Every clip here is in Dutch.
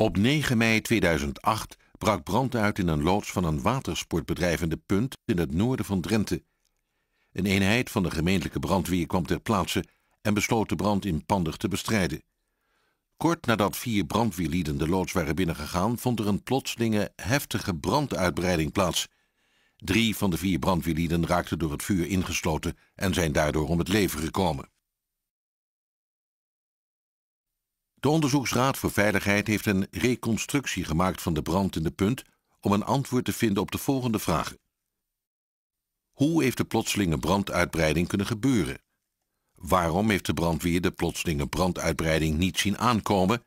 Op 9 mei 2008 brak brand uit in een loods van een watersportbedrijf in de Punt in het noorden van Drenthe. Een eenheid van de gemeentelijke brandweer kwam ter plaatse en besloot de brand in pandig te bestrijden. Kort nadat vier brandweerlieden de loods waren binnengegaan, vond er een plotselinge heftige branduitbreiding plaats. Drie van de vier brandweerlieden raakten door het vuur ingesloten en zijn daardoor om het leven gekomen. De Onderzoeksraad voor Veiligheid heeft een reconstructie gemaakt van de brand in de punt om een antwoord te vinden op de volgende vragen. Hoe heeft de plotselinge branduitbreiding kunnen gebeuren? Waarom heeft de brandweer de plotselinge branduitbreiding niet zien aankomen?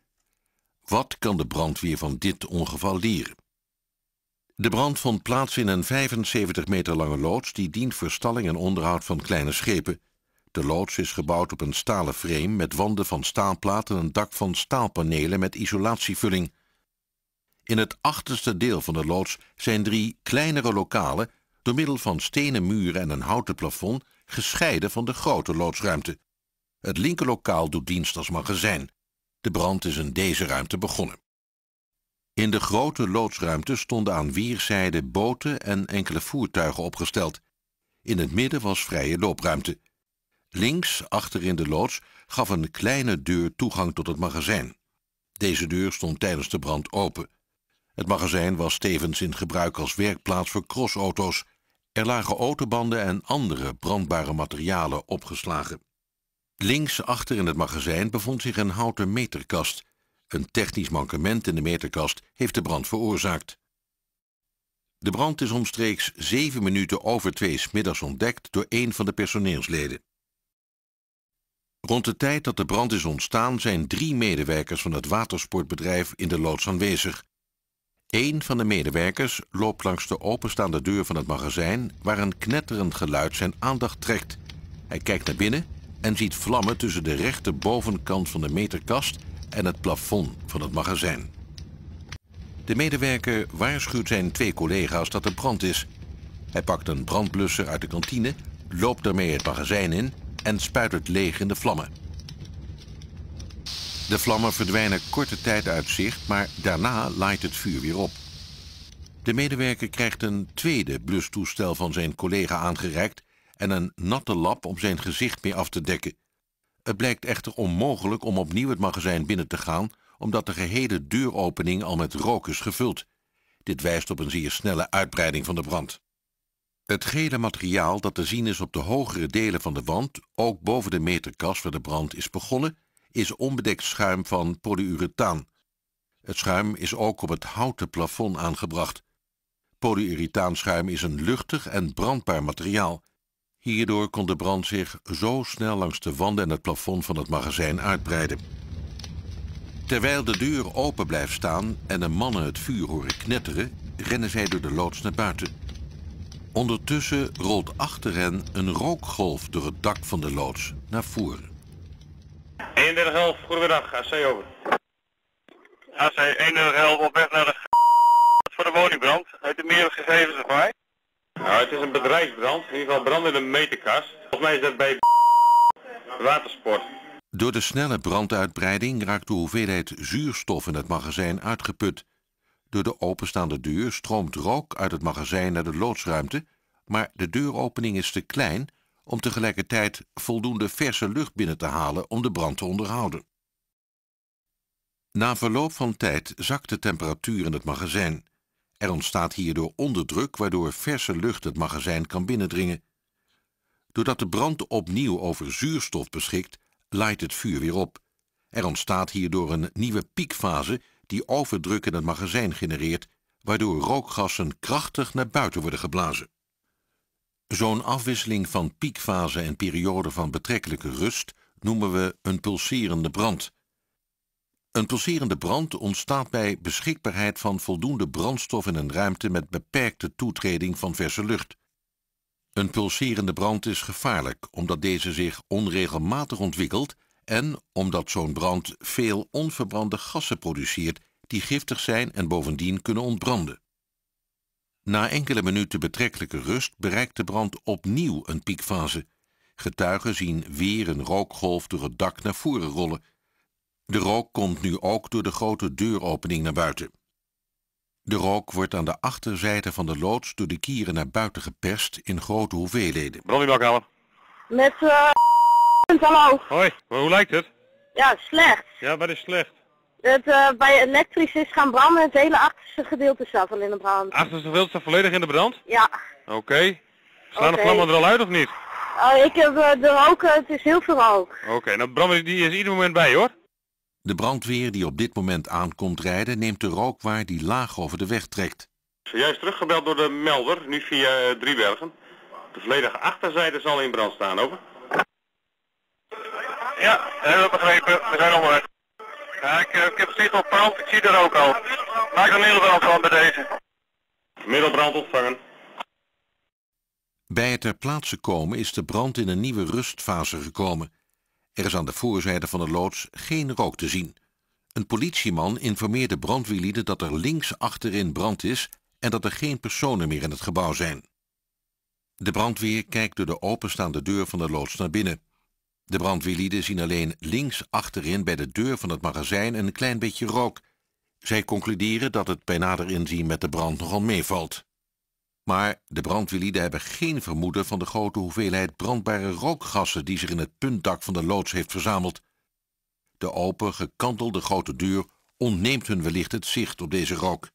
Wat kan de brandweer van dit ongeval leren? De brand vond plaats in een 75 meter lange loods die dient voor stalling en onderhoud van kleine schepen de loods is gebouwd op een stalen frame met wanden van staalplaat en een dak van staalpanelen met isolatievulling. In het achterste deel van de loods zijn drie kleinere lokalen door middel van stenen muren en een houten plafond gescheiden van de grote loodsruimte. Het linkerlokaal doet dienst als magazijn. De brand is in deze ruimte begonnen. In de grote loodsruimte stonden aan weerszijden boten en enkele voertuigen opgesteld. In het midden was vrije loopruimte. Links, achter in de loods, gaf een kleine deur toegang tot het magazijn. Deze deur stond tijdens de brand open. Het magazijn was tevens in gebruik als werkplaats voor crossauto's. Er lagen autobanden en andere brandbare materialen opgeslagen. Links achter in het magazijn bevond zich een houten meterkast. Een technisch mankement in de meterkast heeft de brand veroorzaakt. De brand is omstreeks zeven minuten over twee smiddags ontdekt door een van de personeelsleden. Rond de tijd dat de brand is ontstaan zijn drie medewerkers van het watersportbedrijf in de loods aanwezig. Eén van de medewerkers loopt langs de openstaande deur van het magazijn waar een knetterend geluid zijn aandacht trekt. Hij kijkt naar binnen en ziet vlammen tussen de rechte bovenkant van de meterkast en het plafond van het magazijn. De medewerker waarschuwt zijn twee collega's dat er brand is. Hij pakt een brandblusser uit de kantine, loopt daarmee het magazijn in en spuit het leeg in de vlammen. De vlammen verdwijnen korte tijd uit zicht, maar daarna laait het vuur weer op. De medewerker krijgt een tweede blustoestel van zijn collega aangereikt en een natte lap om zijn gezicht mee af te dekken. Het blijkt echter onmogelijk om opnieuw het magazijn binnen te gaan, omdat de gehele deuropening al met rook is gevuld. Dit wijst op een zeer snelle uitbreiding van de brand. Het gele materiaal dat te zien is op de hogere delen van de wand, ook boven de meterkast waar de brand is begonnen, is onbedekt schuim van polyurethaan. Het schuim is ook op het houten plafond aangebracht. Polyurethaanschuim is een luchtig en brandbaar materiaal. Hierdoor kon de brand zich zo snel langs de wanden en het plafond van het magazijn uitbreiden. Terwijl de deur open blijft staan en de mannen het vuur horen knetteren, rennen zij door de loods naar buiten. Ondertussen rolt achter hen een rookgolf door het dak van de loods naar voren. 31,5, goedemiddag, AC over. AC 31,5 op weg naar de voor de woningbrand. Heeft u meer gegevens erbij? Nou, het is een bedrijfsbrand, in ieder geval brand in een meterkast. Volgens mij is dat bij watersport. Door de snelle branduitbreiding raakt de hoeveelheid zuurstof in het magazijn uitgeput. Door de openstaande deur stroomt rook uit het magazijn naar de loodsruimte, maar de deuropening is te klein om tegelijkertijd voldoende verse lucht binnen te halen om de brand te onderhouden. Na verloop van tijd zakt de temperatuur in het magazijn. Er ontstaat hierdoor onderdruk waardoor verse lucht het magazijn kan binnendringen. Doordat de brand opnieuw over zuurstof beschikt, laait het vuur weer op. Er ontstaat hierdoor een nieuwe piekfase die overdruk in het magazijn genereert, waardoor rookgassen krachtig naar buiten worden geblazen. Zo'n afwisseling van piekfase en periode van betrekkelijke rust noemen we een pulserende brand. Een pulserende brand ontstaat bij beschikbaarheid van voldoende brandstof in een ruimte met beperkte toetreding van verse lucht. Een pulserende brand is gevaarlijk omdat deze zich onregelmatig ontwikkelt en omdat zo'n brand veel onverbrande gassen produceert die giftig zijn en bovendien kunnen ontbranden. Na enkele minuten betrekkelijke rust bereikt de brand opnieuw een piekfase. Getuigen zien weer een rookgolf door het dak naar voren rollen. De rook komt nu ook door de grote deuropening naar buiten. De rook wordt aan de achterzijde van de loods door de kieren naar buiten geperst in grote hoeveelheden. Brandweermakkelen. Met uh hallo. Hoi, hoe lijkt het? Ja, slecht. Ja, wat is slecht? Het eh, bij elektrisch is gaan branden, het hele achterste gedeelte staat al in de brand. Achterste gedeelte staat volledig in de brand? Ja. Oké. Okay. Slaan okay. de vlammen er al uit of niet? Oh, ik heb eh, de rook, het is heel veel rook. Oké, okay, nou brand die is ieder moment bij hoor. De brandweer die op dit moment aankomt rijden neemt de rook waar die laag over de weg trekt. Juist teruggebeld door de melder, nu via eh, Driebergen. De volledige achterzijde zal in brand staan, over. Ja, dat hebben we begrepen. We zijn onderweg. Ja, ik, eh, ik heb zicht op brand, ik zie er ook al. Maak er middelbrand van bij deze. Middelbrand ontvangen. Bij het ter plaatse komen is de brand in een nieuwe rustfase gekomen. Er is aan de voorzijde van de loods geen rook te zien. Een politieman informeerde brandweerlieden dat er links achterin brand is en dat er geen personen meer in het gebouw zijn. De brandweer kijkt door de openstaande deur van de loods naar binnen. De brandweerlieden zien alleen links achterin bij de deur van het magazijn een klein beetje rook. Zij concluderen dat het bij nader inzien met de brand nogal meevalt. Maar de brandweerlieden hebben geen vermoeden van de grote hoeveelheid brandbare rookgassen die zich in het puntdak van de loods heeft verzameld. De open, gekantelde grote deur ontneemt hun wellicht het zicht op deze rook.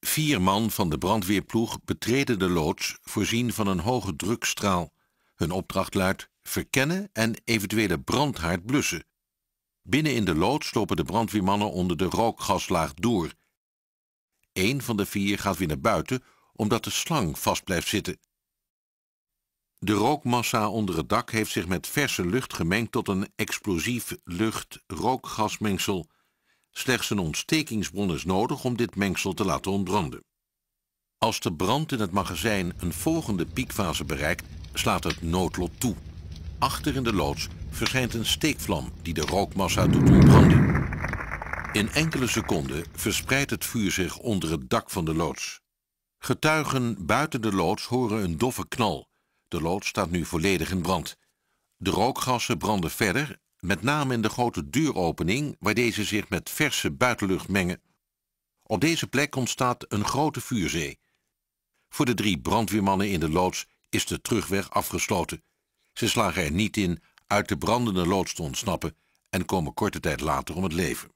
Vier man van de brandweerploeg betreden de loods, voorzien van een hoge drukstraal. Hun opdracht luidt verkennen en eventuele brandhaard blussen. Binnen in de loods lopen de brandweermannen onder de rookgaslaag door. Eén van de vier gaat weer naar buiten omdat de slang vast blijft zitten. De rookmassa onder het dak heeft zich met verse lucht gemengd tot een explosief lucht-rookgasmengsel. Slechts een ontstekingsbron is nodig om dit mengsel te laten ontbranden. Als de brand in het magazijn een volgende piekfase bereikt, slaat het noodlot toe. Achter in de loods verschijnt een steekvlam die de rookmassa doet ontbranden. In enkele seconden verspreidt het vuur zich onder het dak van de loods. Getuigen buiten de loods horen een doffe knal. De loods staat nu volledig in brand. De rookgassen branden verder, met name in de grote deuropening waar deze zich met verse buitenlucht mengen. Op deze plek ontstaat een grote vuurzee. Voor de drie brandweermannen in de loods is de terugweg afgesloten. Ze slagen er niet in uit de brandende loods te ontsnappen en komen korte tijd later om het leven.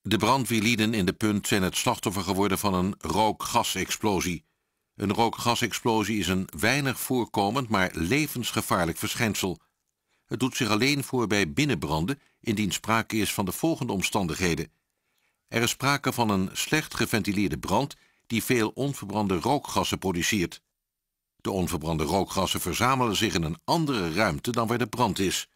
De brandweerlieden in de punt zijn het slachtoffer geworden van een rookgasexplosie. Een rookgasexplosie is een weinig voorkomend, maar levensgevaarlijk verschijnsel. Het doet zich alleen voor bij binnenbranden indien sprake is van de volgende omstandigheden. Er is sprake van een slecht geventileerde brand die veel onverbrande rookgassen produceert. De onverbrande rookgassen verzamelen zich in een andere ruimte dan waar de brand is.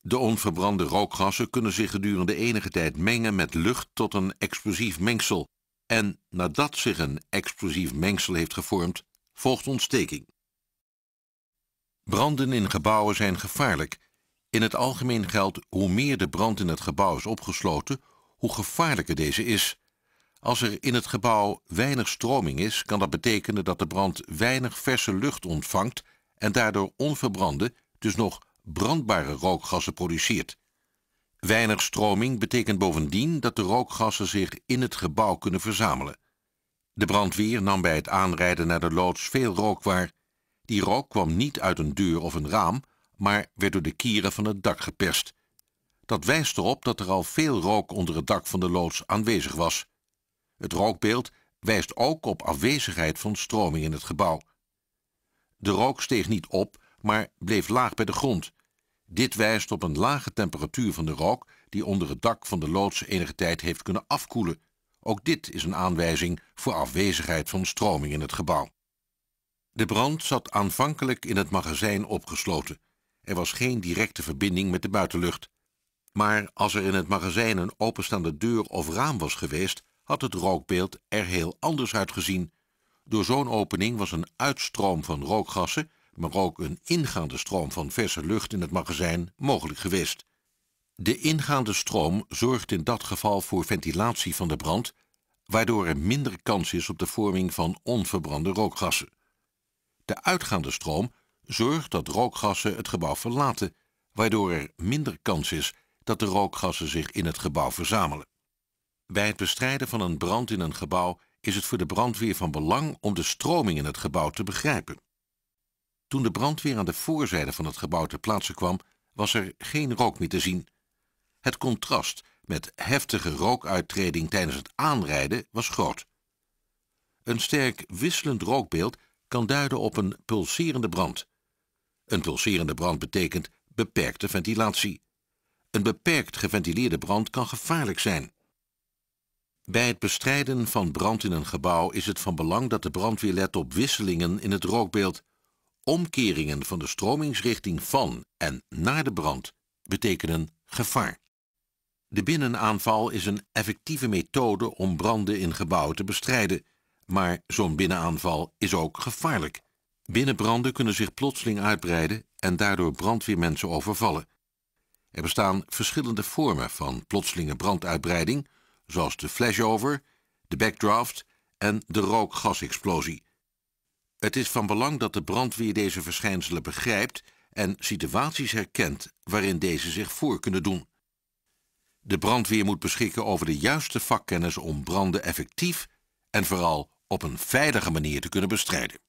De onverbrande rookgassen kunnen zich gedurende enige tijd mengen met lucht tot een explosief mengsel. En nadat zich een explosief mengsel heeft gevormd, volgt ontsteking. Branden in gebouwen zijn gevaarlijk. In het algemeen geldt hoe meer de brand in het gebouw is opgesloten, hoe gevaarlijker deze is. Als er in het gebouw weinig stroming is, kan dat betekenen dat de brand weinig verse lucht ontvangt en daardoor onverbrande, dus nog brandbare rookgassen produceert. Weinig stroming betekent bovendien dat de rookgassen zich in het gebouw kunnen verzamelen. De brandweer nam bij het aanrijden naar de loods veel rook waar. Die rook kwam niet uit een deur of een raam, maar werd door de kieren van het dak geperst. Dat wijst erop dat er al veel rook onder het dak van de loods aanwezig was. Het rookbeeld wijst ook op afwezigheid van stroming in het gebouw. De rook steeg niet op, maar bleef laag bij de grond. Dit wijst op een lage temperatuur van de rook die onder het dak van de loods enige tijd heeft kunnen afkoelen. Ook dit is een aanwijzing voor afwezigheid van stroming in het gebouw. De brand zat aanvankelijk in het magazijn opgesloten. Er was geen directe verbinding met de buitenlucht. Maar als er in het magazijn een openstaande deur of raam was geweest, had het rookbeeld er heel anders uitgezien. Door zo'n opening was een uitstroom van rookgassen, maar ook een ingaande stroom van verse lucht in het magazijn mogelijk geweest. De ingaande stroom zorgt in dat geval voor ventilatie van de brand, waardoor er minder kans is op de vorming van onverbrande rookgassen. De uitgaande stroom zorgt dat rookgassen het gebouw verlaten, waardoor er minder kans is dat de rookgassen zich in het gebouw verzamelen. Bij het bestrijden van een brand in een gebouw is het voor de brandweer van belang om de stroming in het gebouw te begrijpen. Toen de brandweer aan de voorzijde van het gebouw ter plaatse kwam, was er geen rook meer te zien. Het contrast met heftige rookuittreding tijdens het aanrijden was groot. Een sterk wisselend rookbeeld kan duiden op een pulserende brand. Een pulserende brand betekent beperkte ventilatie. Een beperkt geventileerde brand kan gevaarlijk zijn. Bij het bestrijden van brand in een gebouw is het van belang dat de brandweer let op wisselingen in het rookbeeld. Omkeringen van de stromingsrichting van en naar de brand betekenen gevaar. De binnenaanval is een effectieve methode om branden in gebouwen te bestrijden, maar zo'n binnenaanval is ook gevaarlijk. Binnenbranden kunnen zich plotseling uitbreiden en daardoor brandweermensen overvallen. Er bestaan verschillende vormen van plotselinge branduitbreiding, zoals de flashover, de backdraft en de rookgasexplosie. Het is van belang dat de brandweer deze verschijnselen begrijpt en situaties herkent waarin deze zich voor kunnen doen. De brandweer moet beschikken over de juiste vakkennis om branden effectief en vooral op een veilige manier te kunnen bestrijden.